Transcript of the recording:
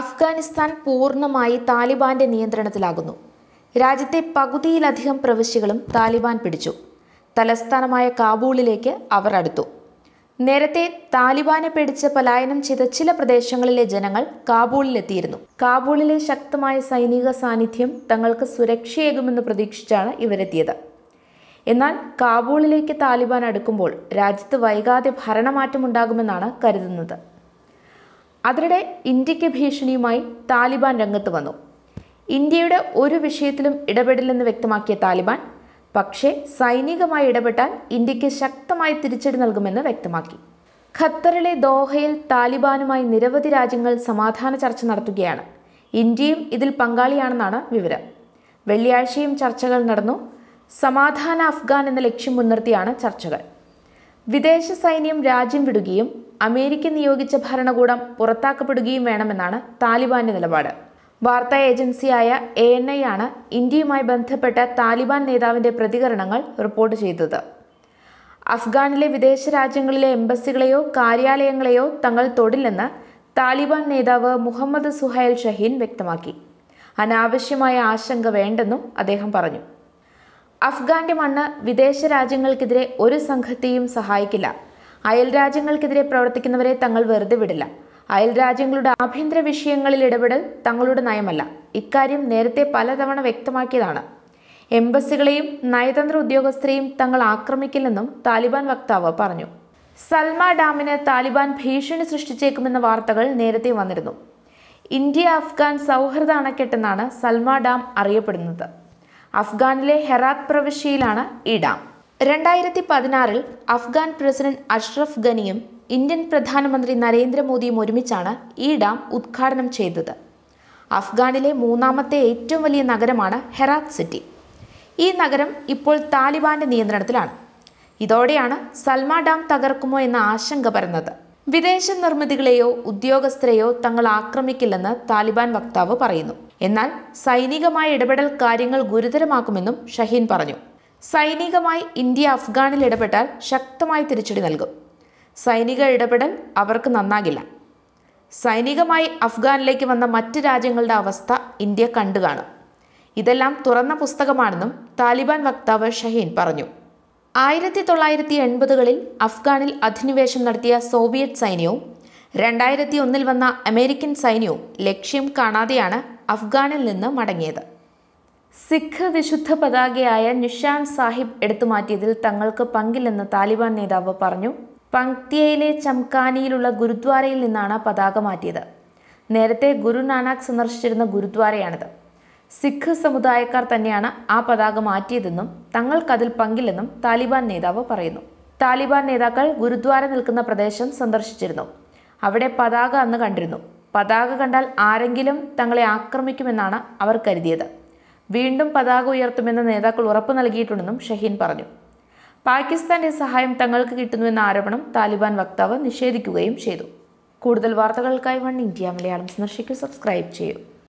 അഫ്ഗാനിസ്ഥാൻ പൂർണ്ണമായി താലിബാന്റെ നിയന്ത്രണത്തിലാകുന്നു രാജ്യത്തെ പകുതിയിലധികം പ്രവിശ്യകളും താലിബാൻ പിടിച്ചു തലസ്ഥാനമായ കാബൂളിലേക്ക് അവർ അടുത്തു നേരത്തെ താലിബാനെ പിടിച്ച് പലായനം ചെയ്ത ചില പ്രദേശങ്ങളിലെ ജനങ്ങൾ കാബൂളിലെത്തിയിരുന്നു കാബൂളിലെ ശക്തമായ സൈനിക സാന്നിധ്യം തങ്ങൾക്ക് സുരക്ഷയേകുമെന്ന് പ്രതീക്ഷിച്ചാണ് ഇവരെത്തിയത് എന്നാൽ കാബൂളിലേക്ക് താലിബാൻ അടുക്കുമ്പോൾ രാജ്യത്ത് വൈകാതെ ഭരണമാറ്റമുണ്ടാകുമെന്നാണ് കരുതുന്നത് അതിനിടെ ഇന്ത്യക്ക് ഭീഷണിയുമായി താലിബാൻ രംഗത്ത് വന്നു ഇന്ത്യയുടെ ഒരു വിഷയത്തിലും ഇടപെടില്ലെന്ന് വ്യക്തമാക്കിയ താലിബാൻ പക്ഷേ സൈനികമായി ഇടപെട്ടാൽ ഇന്ത്യക്ക് ശക്തമായി തിരിച്ചടി നൽകുമെന്ന് വ്യക്തമാക്കി ഖത്തറിലെ ദോഹയിൽ താലിബാനുമായി നിരവധി രാജ്യങ്ങൾ സമാധാന ചർച്ച നടത്തുകയാണ് ഇന്ത്യയും ഇതിൽ പങ്കാളിയാണെന്നാണ് വിവരം വെള്ളിയാഴ്ചയും ചർച്ചകൾ നടന്നു സമാധാന അഫ്ഗാൻ എന്ന ലക്ഷ്യം മുൻനിർത്തിയാണ് ചർച്ചകൾ വിദേശ സൈന്യം രാജ്യം വിടുകയും അമേരിക്ക നിയോഗിച്ച ഭരണകൂടം പുറത്താക്കപ്പെടുകയും വേണമെന്നാണ് താലിബാന്റെ നിലപാട് വാർത്താ ഏജൻസിയായ എ എൻ ഐ ആണ് ഇന്ത്യയുമായി ബന്ധപ്പെട്ട താലിബാൻ നേതാവിന്റെ പ്രതികരണങ്ങൾ റിപ്പോർട്ട് ചെയ്തത് അഫ്ഗാനിലെ വിദേശ രാജ്യങ്ങളിലെ എംബസികളെയോ കാര്യാലയങ്ങളെയോ തങ്ങൾ തൊടില്ലെന്ന് താലിബാൻ നേതാവ് മുഹമ്മദ് സുഹൈൽ ഷഹീൻ വ്യക്തമാക്കി അനാവശ്യമായ ആശങ്ക വേണ്ടെന്നും അദ്ദേഹം പറഞ്ഞു അഫ്ഗാന്റെ മണ്ണ് വിദേശ രാജ്യങ്ങൾക്കെതിരെ ഒരു സംഘത്തെയും സഹായിക്കില്ല അയൽ രാജ്യങ്ങൾക്കെതിരെ പ്രവർത്തിക്കുന്നവരെ തങ്ങൾ വെറുതെ വിടില്ല അയൽ രാജ്യങ്ങളുടെ ആഭ്യന്തര വിഷയങ്ങളിൽ ഇടപെടൽ തങ്ങളുടെ നയമല്ല ഇക്കാര്യം നേരത്തെ പലതവണ വ്യക്തമാക്കിയതാണ് എംബസികളെയും നയതന്ത്ര ഉദ്യോഗസ്ഥരെയും തങ്ങൾ ആക്രമിക്കില്ലെന്നും താലിബാൻ വക്താവ് പറഞ്ഞു സൽമ ഡാമിന് താലിബാൻ ഭീഷണി സൃഷ്ടിച്ചേക്കുമെന്ന വാർത്തകൾ നേരത്തെ വന്നിരുന്നു ഇന്ത്യ അഫ്ഗാൻ സൗഹൃദ അണക്കെട്ടെന്നാണ് സൽമ ഡാം അറിയപ്പെടുന്നത് അഫ്ഗാനിലെ ഹെറാത്ത് പ്രവിശ്യയിലാണ് ഇടാം രണ്ടായിരത്തി പതിനാറിൽ അഫ്ഗാൻ പ്രസിഡന്റ് അഷ്റഫ് ഗനിയും ഇന്ത്യൻ പ്രധാനമന്ത്രി നരേന്ദ്രമോദിയും ഒരുമിച്ചാണ് ഈ ഡാം ഉദ്ഘാടനം ചെയ്തത് അഫ്ഗാനിലെ മൂന്നാമത്തെ ഏറ്റവും വലിയ നഗരമാണ് ഹെറാത്ത് സിറ്റി ഈ നഗരം ഇപ്പോൾ താലിബാന്റെ നിയന്ത്രണത്തിലാണ് ഇതോടെയാണ് സൽമ ഡാം തകർക്കുമോ എന്ന ആശങ്ക പരന്നത് വിദേശ നിർമ്മിതികളെയോ ഉദ്യോഗസ്ഥരെയോ തങ്ങൾ ആക്രമിക്കില്ലെന്ന് താലിബാൻ വക്താവ് പറയുന്നു എന്നാൽ സൈനികമായ ഇടപെടൽ കാര്യങ്ങൾ ഗുരുതരമാക്കുമെന്നും ഷഹീൻ പറഞ്ഞു സൈനികമായി ഇന്ത്യ അഫ്ഗാനിൽ ഇടപെട്ടാൽ ശക്തമായി തിരിച്ചടി നൽകും സൈനിക ഇടപെടൽ അവർക്ക് നന്നാകില്ല സൈനികമായി അഫ്ഗാനിലേക്ക് വന്ന മറ്റ് രാജ്യങ്ങളുടെ അവസ്ഥ ഇന്ത്യ കണ്ടു കാണും ഇതെല്ലാം തുറന്ന പുസ്തകമാണെന്നും താലിബാൻ വക്താവ് ഷഹീൻ പറഞ്ഞു ആയിരത്തി തൊള്ളായിരത്തി എൺപതുകളിൽ അഫ്ഗാനിൽ അധിനിവേശം നടത്തിയ സോവിയറ്റ് സൈന്യവും രണ്ടായിരത്തി ഒന്നിൽ വന്ന അമേരിക്കൻ സൈന്യവും ലക്ഷ്യം കാണാതെയാണ് അഫ്ഗാനിൽ നിന്ന് മടങ്ങിയത് സിഖ് വിശുദ്ധ പതാകയായ നിഷാൻ സാഹിബ് എടുത്തുമാറ്റിയതിൽ തങ്ങൾക്ക് പങ്കില്ലെന്ന് താലിബാൻ നേതാവ് പറഞ്ഞു പങ്ക്തിയയിലെ ചംകാനിയിലുള്ള ഗുരുദ്വാരയിൽ നിന്നാണ് പതാക മാറ്റിയത് നേരത്തെ ഗുരുനാനാക് സന്ദർശിച്ചിരുന്ന ഗുരുദ്വാരയാണിത് സിഖ് സമുദായക്കാർ തന്നെയാണ് ആ പതാക മാറ്റിയതെന്നും തങ്ങൾക്കതിൽ പങ്കില്ലെന്നും താലിബാൻ നേതാവ് പറയുന്നു താലിബാൻ നേതാക്കൾ ഗുരുദ്വാര നിൽക്കുന്ന പ്രദേശം സന്ദർശിച്ചിരുന്നു അവിടെ പതാക അന്ന് കണ്ടിരുന്നു പതാക കണ്ടാൽ ആരെങ്കിലും തങ്ങളെ ആക്രമിക്കുമെന്നാണ് അവർ കരുതിയത് വീണ്ടും പതാക ഉയർത്തുമെന്ന് നേതാക്കൾ ഉറപ്പു നൽകിയിട്ടുണ്ടെന്നും ഷഹീൻ പറഞ്ഞു പാകിസ്ഥാന്റെ സഹായം തങ്ങൾക്ക് കിട്ടുന്നുവെന്ന ആരോപണം താലിബാൻ വക്താവ് നിഷേധിക്കുകയും ചെയ്തു കൂടുതൽ വാർത്തകൾക്കായി വൺ ഇന്ത്യ മലയാളം സന്ദർശിക്കൂ സബ്സ്ക്രൈബ് ചെയ്യൂ